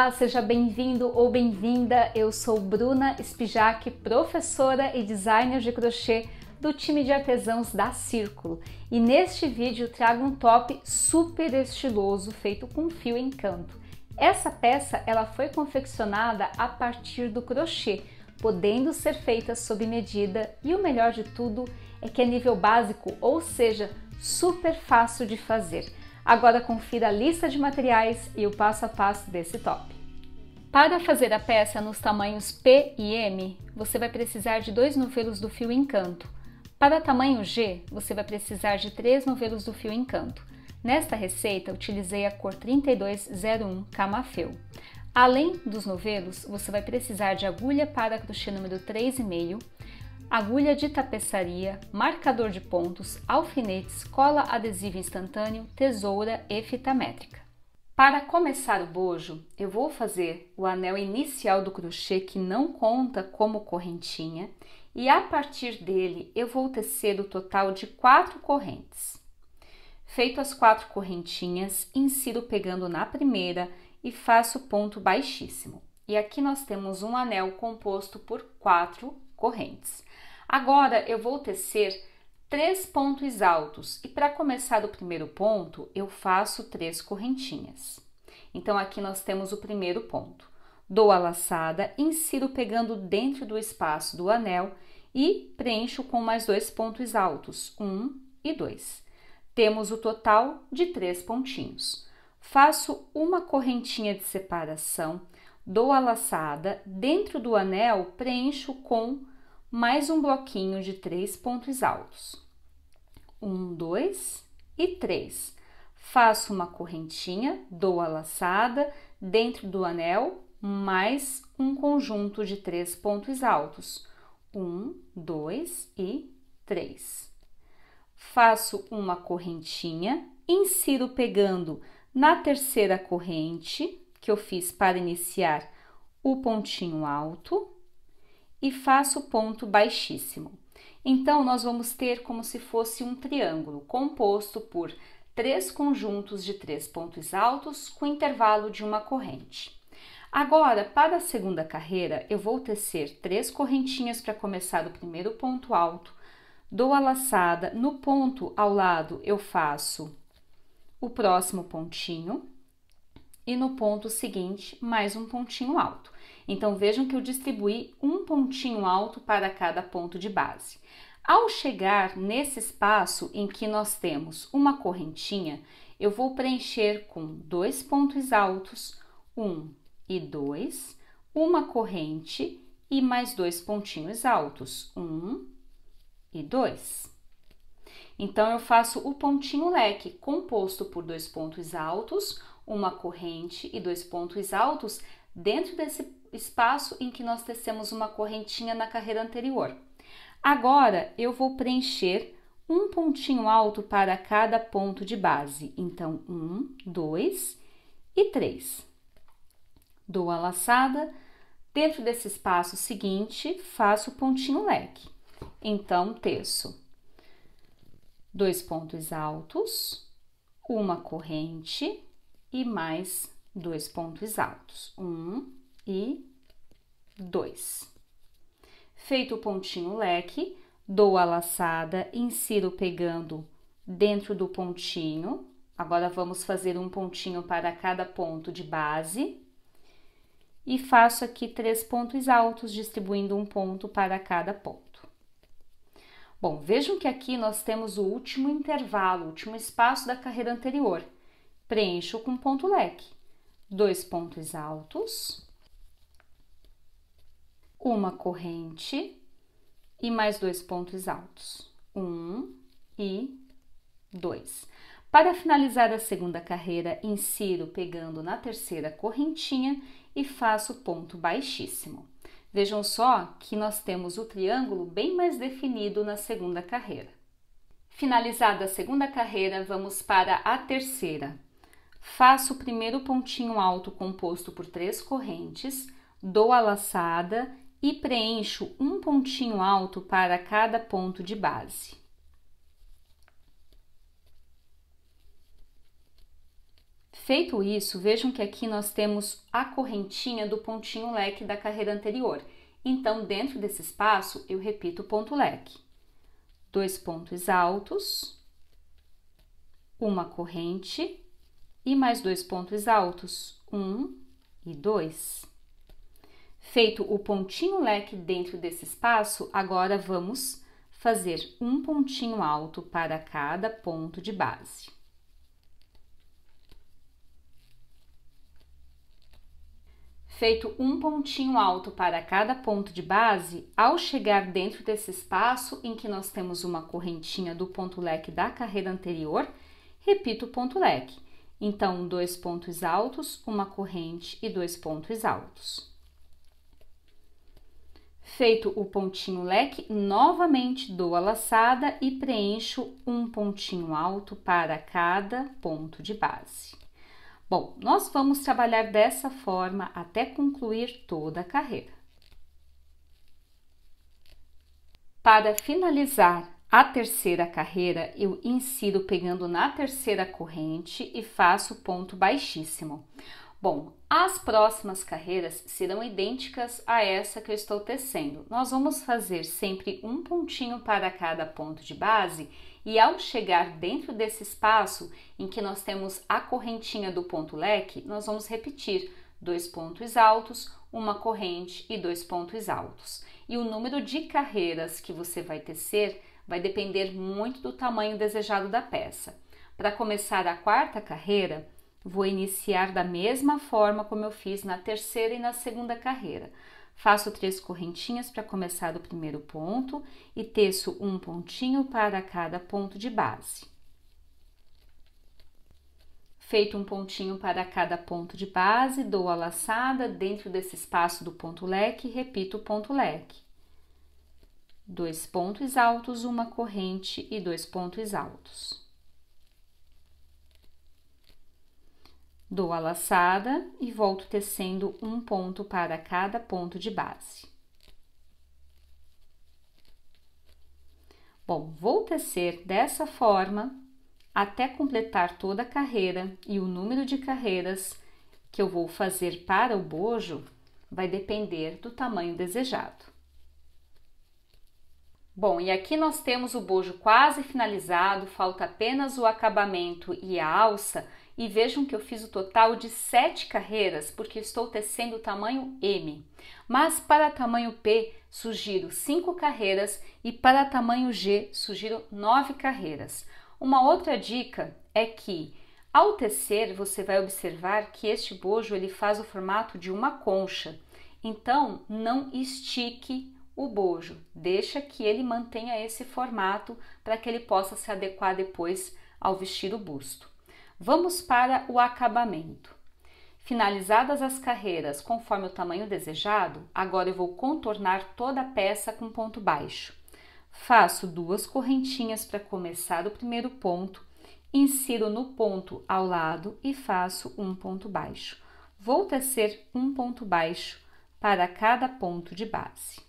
Olá, seja bem-vindo ou bem-vinda. Eu sou Bruna Spijak, professora e designer de crochê do time de artesãos da Círculo. E neste vídeo trago um top super estiloso feito com fio encanto. Essa peça ela foi confeccionada a partir do crochê, podendo ser feita sob medida e o melhor de tudo é que é nível básico, ou seja, super fácil de fazer. Agora confira a lista de materiais e o passo a passo desse top. Para fazer a peça nos tamanhos P e M, você vai precisar de dois novelos do fio encanto. Para tamanho G, você vai precisar de três novelos do fio encanto. Nesta receita, utilizei a cor 3201 Camafeu. Além dos novelos, você vai precisar de agulha para crochê número 3,5, agulha de tapeçaria, marcador de pontos, alfinetes, cola adesiva instantâneo, tesoura e fita métrica. Para começar o bojo, eu vou fazer o anel inicial do crochê que não conta como correntinha e a partir dele eu vou tecer o total de quatro correntes. Feito as quatro correntinhas, insiro pegando na primeira e faço ponto baixíssimo. E aqui nós temos um anel composto por quatro correntes. Agora eu vou tecer três pontos altos e para começar o primeiro ponto eu faço três correntinhas. Então aqui nós temos o primeiro ponto. Dou a laçada, insiro pegando dentro do espaço do anel e preencho com mais dois pontos altos, um e dois. Temos o total de três pontinhos. Faço uma correntinha de separação, dou a laçada, dentro do anel preencho com mais um bloquinho de três pontos altos. Um, dois e três. Faço uma correntinha, dou a laçada dentro do anel, mais um conjunto de três pontos altos. Um, dois e três. Faço uma correntinha, insiro pegando na terceira corrente que eu fiz para iniciar o pontinho alto e faço ponto baixíssimo. Então, nós vamos ter como se fosse um triângulo composto por três conjuntos de três pontos altos com intervalo de uma corrente. Agora, para a segunda carreira, eu vou tecer três correntinhas para começar o primeiro ponto alto, dou a laçada, no ponto ao lado eu faço o próximo pontinho e no ponto seguinte mais um pontinho alto. Então vejam que eu distribuí um pontinho alto para cada ponto de base. Ao chegar nesse espaço em que nós temos uma correntinha, eu vou preencher com dois pontos altos, um e dois, uma corrente e mais dois pontinhos altos, um e dois. Então, eu faço o pontinho leque, composto por dois pontos altos, uma corrente e dois pontos altos dentro desse espaço em que nós tecemos uma correntinha na carreira anterior. Agora eu vou preencher um pontinho alto para cada ponto de base. Então, um, dois e três. Dou a laçada, dentro desse espaço seguinte, faço o pontinho leque. Então, terço, dois pontos altos, uma corrente e mais dois pontos altos, um e dois. Feito o pontinho leque, dou a laçada, insiro pegando dentro do pontinho. Agora vamos fazer um pontinho para cada ponto de base. E faço aqui três pontos altos, distribuindo um ponto para cada ponto. Bom, vejam que aqui nós temos o último intervalo, o último espaço da carreira anterior. Preencho com ponto leque dois pontos altos, uma corrente e mais dois pontos altos, um e dois. Para finalizar a segunda carreira, insiro pegando na terceira correntinha e faço ponto baixíssimo. Vejam só que nós temos o triângulo bem mais definido na segunda carreira. Finalizada a segunda carreira, vamos para a terceira. Faço o primeiro pontinho alto composto por três correntes, dou a laçada e preencho um pontinho alto para cada ponto de base. Feito isso, vejam que aqui nós temos a correntinha do pontinho leque da carreira anterior. Então, dentro desse espaço, eu repito o ponto leque. Dois pontos altos, uma corrente, e mais dois pontos altos, um e dois. Feito o pontinho leque dentro desse espaço, agora vamos fazer um pontinho alto para cada ponto de base. Feito um pontinho alto para cada ponto de base, ao chegar dentro desse espaço em que nós temos uma correntinha do ponto leque da carreira anterior, repito o ponto leque. Então, dois pontos altos, uma corrente e dois pontos altos. Feito o pontinho leque, novamente dou a laçada e preencho um pontinho alto para cada ponto de base. Bom, nós vamos trabalhar dessa forma até concluir toda a carreira. Para finalizar a terceira carreira eu insiro pegando na terceira corrente e faço ponto baixíssimo. Bom, as próximas carreiras serão idênticas a essa que eu estou tecendo. Nós vamos fazer sempre um pontinho para cada ponto de base e ao chegar dentro desse espaço em que nós temos a correntinha do ponto leque, nós vamos repetir dois pontos altos, uma corrente e dois pontos altos. E o número de carreiras que você vai tecer vai depender muito do tamanho desejado da peça. Para começar a quarta carreira, vou iniciar da mesma forma como eu fiz na terceira e na segunda carreira. Faço três correntinhas para começar o primeiro ponto e teço um pontinho para cada ponto de base. Feito um pontinho para cada ponto de base, dou a laçada dentro desse espaço do ponto leque e repito o ponto leque dois pontos altos, uma corrente e dois pontos altos. Dou a laçada e volto tecendo um ponto para cada ponto de base. Bom, vou tecer dessa forma até completar toda a carreira e o número de carreiras que eu vou fazer para o bojo vai depender do tamanho desejado. Bom, e aqui nós temos o bojo quase finalizado, falta apenas o acabamento e a alça. E vejam que eu fiz o total de sete carreiras, porque estou tecendo o tamanho M. Mas para tamanho P, sugiro cinco carreiras e para tamanho G, sugiro nove carreiras. Uma outra dica é que ao tecer, você vai observar que este bojo ele faz o formato de uma concha. Então, não estique o bojo, deixa que ele mantenha esse formato para que ele possa se adequar depois ao vestido busto. Vamos para o acabamento. Finalizadas as carreiras conforme o tamanho desejado, agora eu vou contornar toda a peça com ponto baixo. Faço duas correntinhas para começar o primeiro ponto, insiro no ponto ao lado e faço um ponto baixo. Vou tecer um ponto baixo para cada ponto de base.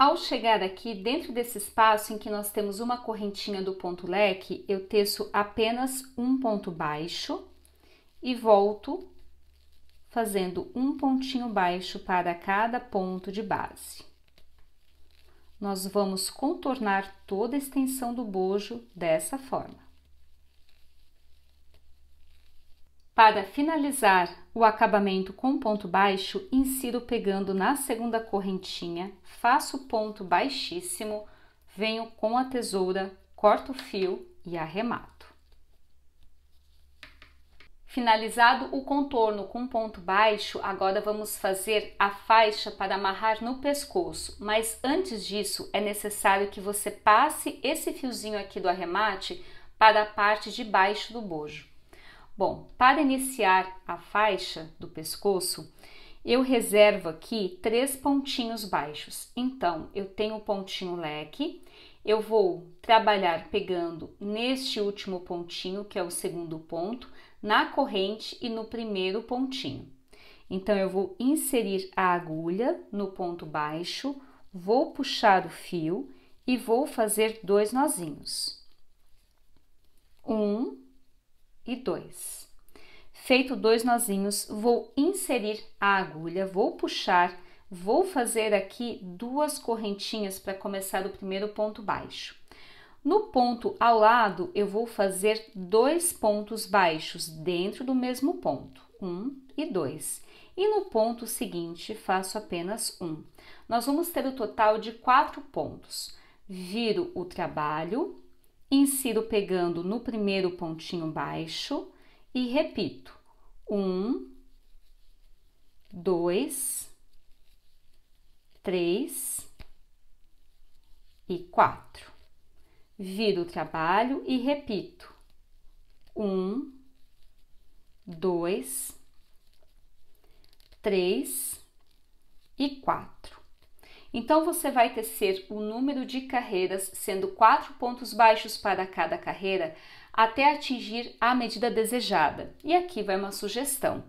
Ao chegar aqui, dentro desse espaço em que nós temos uma correntinha do ponto leque, eu teço apenas um ponto baixo e volto fazendo um pontinho baixo para cada ponto de base. Nós vamos contornar toda a extensão do bojo dessa forma. Para finalizar o acabamento com ponto baixo, insiro pegando na segunda correntinha, faço ponto baixíssimo, venho com a tesoura, corto o fio e arremato. Finalizado o contorno com ponto baixo, agora vamos fazer a faixa para amarrar no pescoço, mas antes disso é necessário que você passe esse fiozinho aqui do arremate para a parte de baixo do bojo. Bom, para iniciar a faixa do pescoço, eu reservo aqui três pontinhos baixos. Então, eu tenho o pontinho leque, eu vou trabalhar pegando neste último pontinho, que é o segundo ponto, na corrente e no primeiro pontinho. Então, eu vou inserir a agulha no ponto baixo, vou puxar o fio e vou fazer dois nozinhos. Um, e 2. Feito dois nozinhos, vou inserir a agulha, vou puxar, vou fazer aqui duas correntinhas para começar o primeiro ponto baixo. No ponto ao lado, eu vou fazer dois pontos baixos dentro do mesmo ponto, um e dois. E no ponto seguinte, faço apenas um. Nós vamos ter o total de quatro pontos. Viro o trabalho, insiro pegando no primeiro pontinho baixo e repito: um, dois, três e quatro. Viro o trabalho e repito: um, dois, três e quatro. Então você vai tecer o número de carreiras, sendo quatro pontos baixos para cada carreira, até atingir a medida desejada. E aqui vai uma sugestão.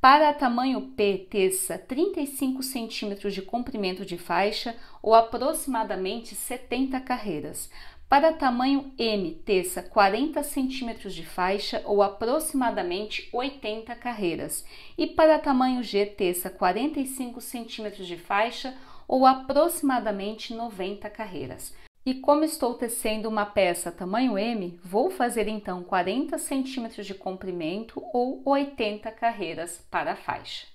Para tamanho P, teça 35 centímetros de comprimento de faixa ou aproximadamente 70 carreiras. Para tamanho M, teça 40 centímetros de faixa ou aproximadamente 80 carreiras. E para tamanho G, teça 45 centímetros de faixa ou aproximadamente 90 carreiras. E como estou tecendo uma peça tamanho M, vou fazer então 40 centímetros de comprimento ou 80 carreiras para a faixa.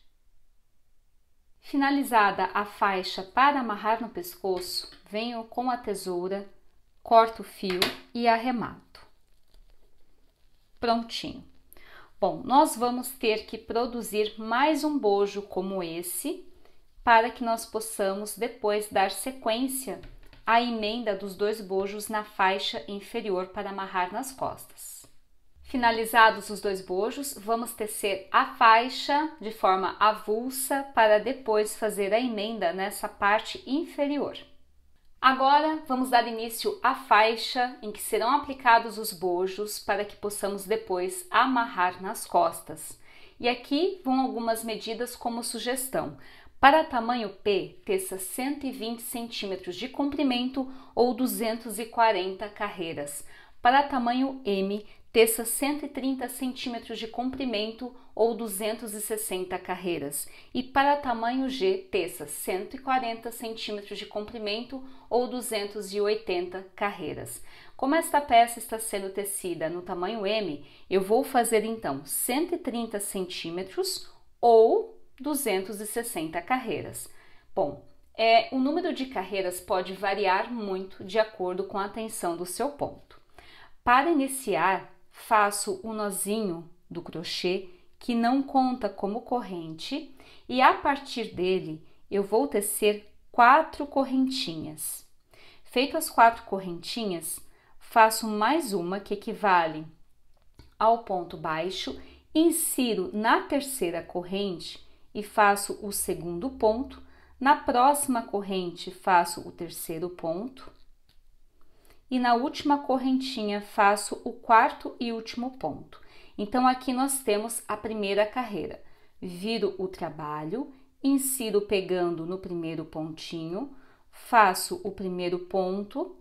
Finalizada a faixa para amarrar no pescoço, venho com a tesoura, corto o fio e arremato. Prontinho. Bom, nós vamos ter que produzir mais um bojo como esse para que nós possamos depois dar sequência à emenda dos dois bojos na faixa inferior para amarrar nas costas. Finalizados os dois bojos, vamos tecer a faixa de forma avulsa para depois fazer a emenda nessa parte inferior. Agora vamos dar início à faixa em que serão aplicados os bojos para que possamos depois amarrar nas costas. E aqui vão algumas medidas como sugestão. Para tamanho P, teça 120 centímetros de comprimento ou 240 carreiras. Para tamanho M, teça 130 centímetros de comprimento ou 260 carreiras. E para tamanho G, teça 140 centímetros de comprimento ou 280 carreiras. Como esta peça está sendo tecida no tamanho M, eu vou fazer então 130 centímetros ou 260 carreiras. Bom, é, o número de carreiras pode variar muito de acordo com a tensão do seu ponto. Para iniciar, faço o um nozinho do crochê que não conta como corrente e a partir dele eu vou tecer quatro correntinhas. Feito as quatro correntinhas, faço mais uma que equivale ao ponto baixo, insiro na terceira corrente e faço o segundo ponto. Na próxima corrente, faço o terceiro ponto. E na última correntinha, faço o quarto e último ponto. Então, aqui nós temos a primeira carreira. Viro o trabalho, insiro pegando no primeiro pontinho, faço o primeiro ponto,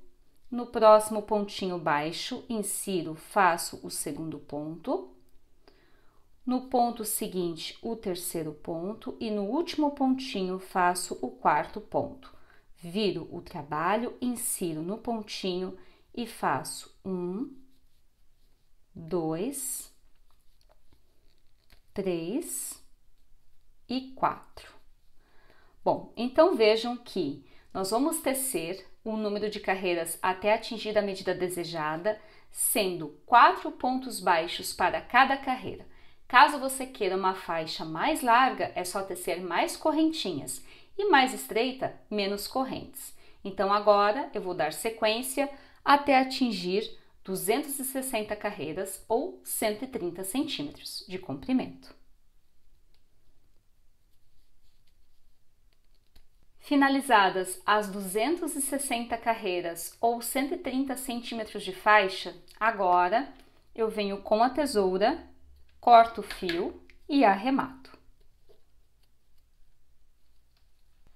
no próximo pontinho baixo, insiro, faço o segundo ponto, no ponto seguinte, o terceiro ponto e no último pontinho faço o quarto ponto. Viro o trabalho, insiro no pontinho e faço um, dois, três e quatro. Bom, então vejam que nós vamos tecer o número de carreiras até atingir a medida desejada, sendo quatro pontos baixos para cada carreira. Caso você queira uma faixa mais larga, é só tecer mais correntinhas e mais estreita, menos correntes. Então agora eu vou dar sequência até atingir 260 carreiras ou 130 centímetros de comprimento. Finalizadas as 260 carreiras ou 130 centímetros de faixa, agora eu venho com a tesoura corto o fio e arremato.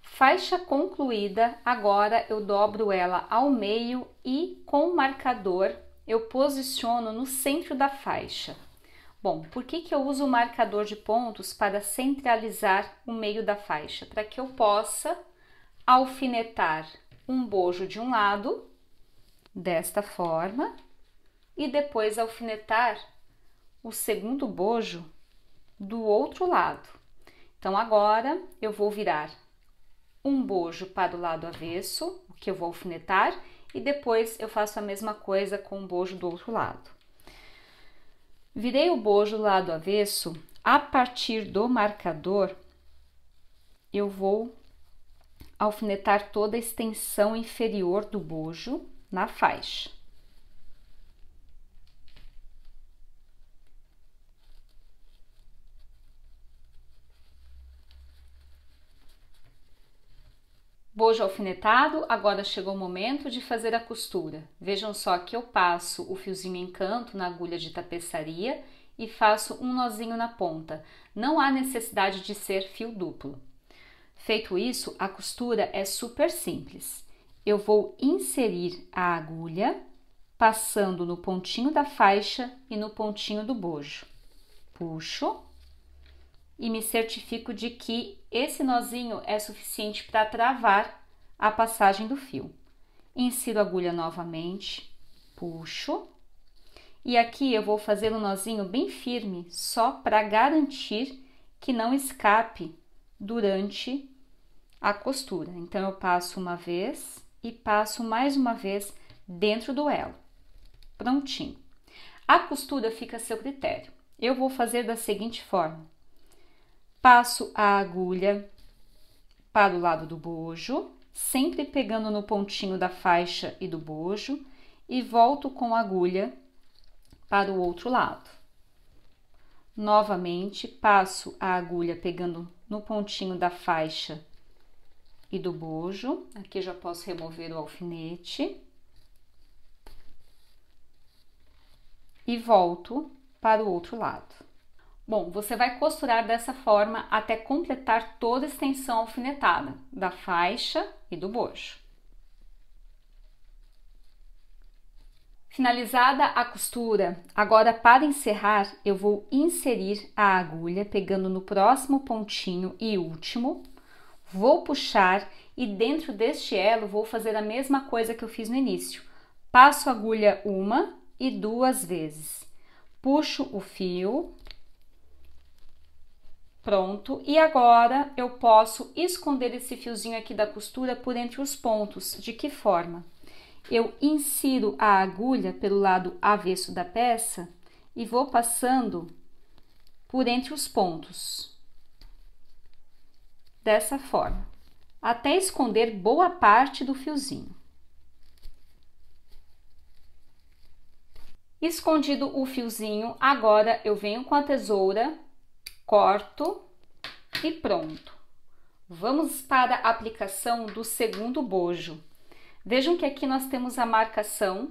Faixa concluída, agora eu dobro ela ao meio e com o marcador eu posiciono no centro da faixa. Bom, por que, que eu uso o marcador de pontos para centralizar o meio da faixa? Para que eu possa alfinetar um bojo de um lado, desta forma, e depois alfinetar o segundo bojo do outro lado. Então, agora eu vou virar um bojo para o lado avesso, o que eu vou alfinetar, e depois eu faço a mesma coisa com o bojo do outro lado. Virei o bojo do lado avesso, a partir do marcador, eu vou alfinetar toda a extensão inferior do bojo na faixa. Bojo alfinetado, agora chegou o momento de fazer a costura. Vejam só que eu passo o fiozinho em canto na agulha de tapeçaria e faço um nozinho na ponta. Não há necessidade de ser fio duplo. Feito isso, a costura é super simples. Eu vou inserir a agulha passando no pontinho da faixa e no pontinho do bojo. Puxo e me certifico de que esse nozinho é suficiente para travar a passagem do fio. Insiro a agulha novamente, puxo, e aqui eu vou fazer um nozinho bem firme, só para garantir que não escape durante a costura. Então, eu passo uma vez e passo mais uma vez dentro do elo. Prontinho. A costura fica a seu critério. Eu vou fazer da seguinte forma passo a agulha para o lado do bojo, sempre pegando no pontinho da faixa e do bojo, e volto com a agulha para o outro lado. Novamente, passo a agulha pegando no pontinho da faixa e do bojo. Aqui já posso remover o alfinete. E volto para o outro lado. Bom, você vai costurar dessa forma até completar toda a extensão alfinetada da faixa e do bojo. Finalizada a costura, agora para encerrar, eu vou inserir a agulha pegando no próximo pontinho e último. Vou puxar e dentro deste elo vou fazer a mesma coisa que eu fiz no início. Passo a agulha uma e duas vezes. Puxo o fio Pronto, e agora eu posso esconder esse fiozinho aqui da costura por entre os pontos. De que forma? Eu insiro a agulha pelo lado avesso da peça e vou passando por entre os pontos. Dessa forma, até esconder boa parte do fiozinho. Escondido o fiozinho, agora eu venho com a tesoura corto e pronto. Vamos para a aplicação do segundo bojo. Vejam que aqui nós temos a marcação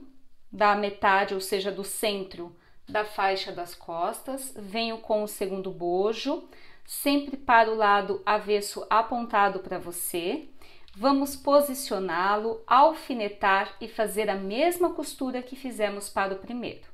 da metade, ou seja, do centro da faixa das costas. Venho com o segundo bojo, sempre para o lado avesso apontado para você. Vamos posicioná-lo, alfinetar e fazer a mesma costura que fizemos para o primeiro.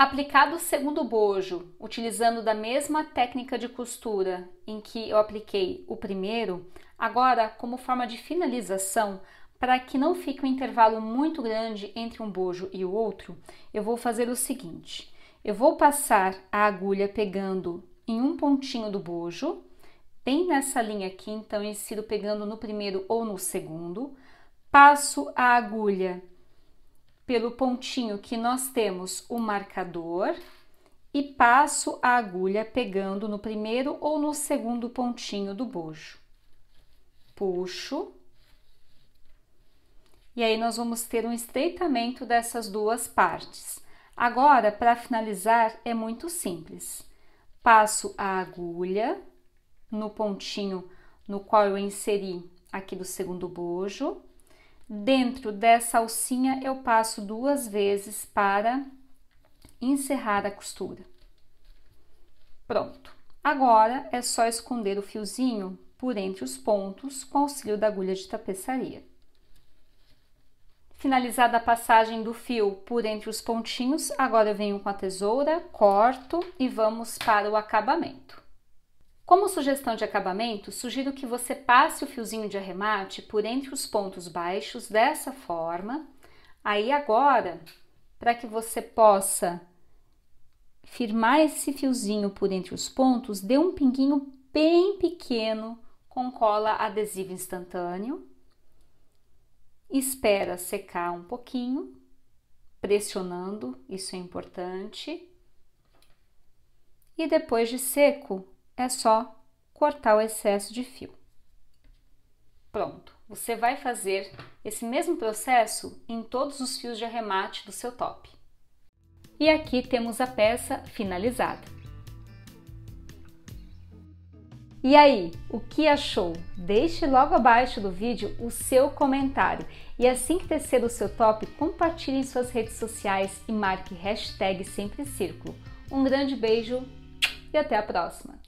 Aplicado o segundo bojo, utilizando da mesma técnica de costura em que eu apliquei o primeiro, agora como forma de finalização, para que não fique um intervalo muito grande entre um bojo e o outro, eu vou fazer o seguinte: eu vou passar a agulha pegando em um pontinho do bojo, bem nessa linha aqui, então eu insiro pegando no primeiro ou no segundo, passo a agulha pelo pontinho que nós temos o marcador e passo a agulha pegando no primeiro ou no segundo pontinho do bojo. Puxo. E aí nós vamos ter um estreitamento dessas duas partes. Agora, para finalizar, é muito simples. Passo a agulha no pontinho no qual eu inseri aqui do segundo bojo Dentro dessa alcinha eu passo duas vezes para encerrar a costura. Pronto. Agora é só esconder o fiozinho por entre os pontos com auxílio da agulha de tapeçaria. Finalizada a passagem do fio por entre os pontinhos, agora eu venho com a tesoura, corto e vamos para o acabamento. Como sugestão de acabamento, sugiro que você passe o fiozinho de arremate por entre os pontos baixos dessa forma. Aí agora, para que você possa firmar esse fiozinho por entre os pontos, dê um pinguinho bem pequeno com cola adesiva instantâneo. Espera secar um pouquinho, pressionando, isso é importante. E depois de seco, é só cortar o excesso de fio. Pronto, você vai fazer esse mesmo processo em todos os fios de arremate do seu top. E aqui temos a peça finalizada. E aí, o que achou? Deixe logo abaixo do vídeo o seu comentário e assim que tecer o seu top, compartilhe em suas redes sociais e marque hashtag Sempre Círculo. Um grande beijo e até a próxima!